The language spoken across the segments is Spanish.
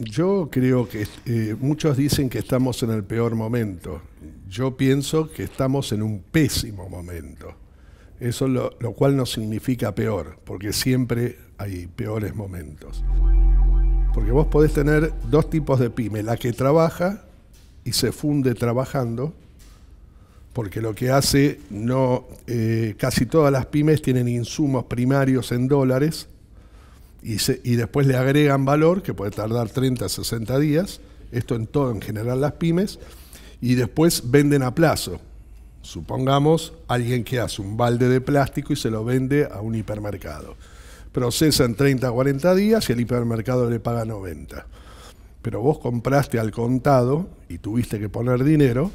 Yo creo que eh, muchos dicen que estamos en el peor momento. Yo pienso que estamos en un pésimo momento. Eso lo, cual no significa peor, porque siempre hay peores momentos. Porque vos podés tener dos tipos de pyme, la que trabaja y se funde trabajando, porque lo que hace no, eh, casi todas las pymes tienen insumos primarios en dólares y, después le agregan valor, que puede tardar 30, 60 días, esto en todo, en general las pymes, y después venden a plazo. Supongamos alguien que hace un balde de plástico y se lo vende a un hipermercado. Procesa en 30, 40 días y el hipermercado le paga 90. Pero vos compraste al contado y tuviste que poner dinero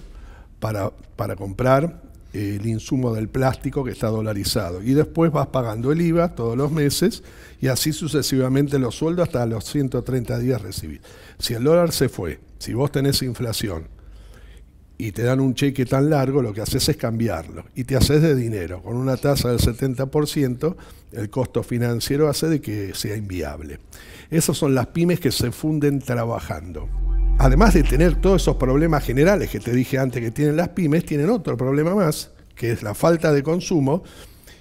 para, para comprar el insumo del plástico que está dolarizado. Y después vas pagando el IVA todos los meses y así sucesivamente los sueldos hasta los 130 días recibidos. Si el dólar se fue, si vos tenés inflación y te dan un cheque tan largo, lo que haces es cambiarlo y te haces de dinero. Con una tasa del 70%, el costo financiero hace de que sea inviable. Esas son las pymes que se funden trabajando además de tener todos esos problemas generales que te dije antes que tienen las pymes, tienen otro problema más, que es la falta de consumo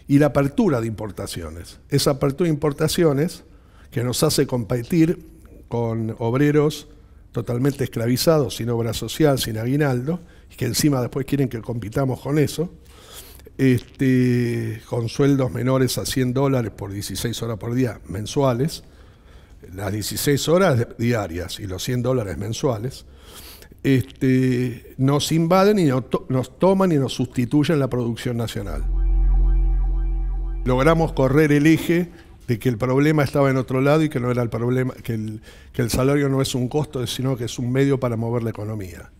y la apertura de importaciones. Esa apertura de importaciones que nos hace competir con obreros totalmente esclavizados, sin obra social, sin aguinaldo, y que encima después quieren que compitamos con eso, este, con sueldos menores a 100 dólares por 16 horas por día mensuales, las 16 horas diarias y los 100 dólares mensuales, este, nos invaden y nos toman y nos sustituyen la producción nacional. Logramos correr el eje de que el problema estaba en otro lado y que no era el problema, que el, salario no es un costo, sino que es un medio para mover la economía.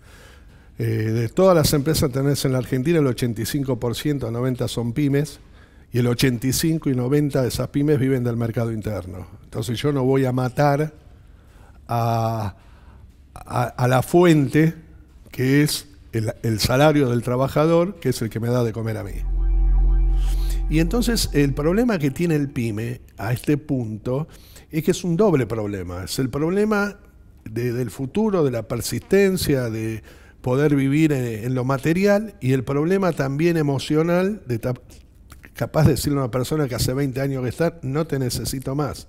Eh, de todas las empresas tenés en la Argentina, el 85%, 90% son pymes, y el 85 y 90 de esas pymes viven del mercado interno. Entonces yo no voy a matar a, la fuente que es el, salario del trabajador, que es el que me da de comer a mí. Y entonces el problema que tiene el pyme a este punto es que es un doble problema. Es el problema del futuro, de la persistencia, de poder vivir en, en, lo material y el problema también emocional de capaz de decirle a una persona que hace 20 años que está, no te necesito más.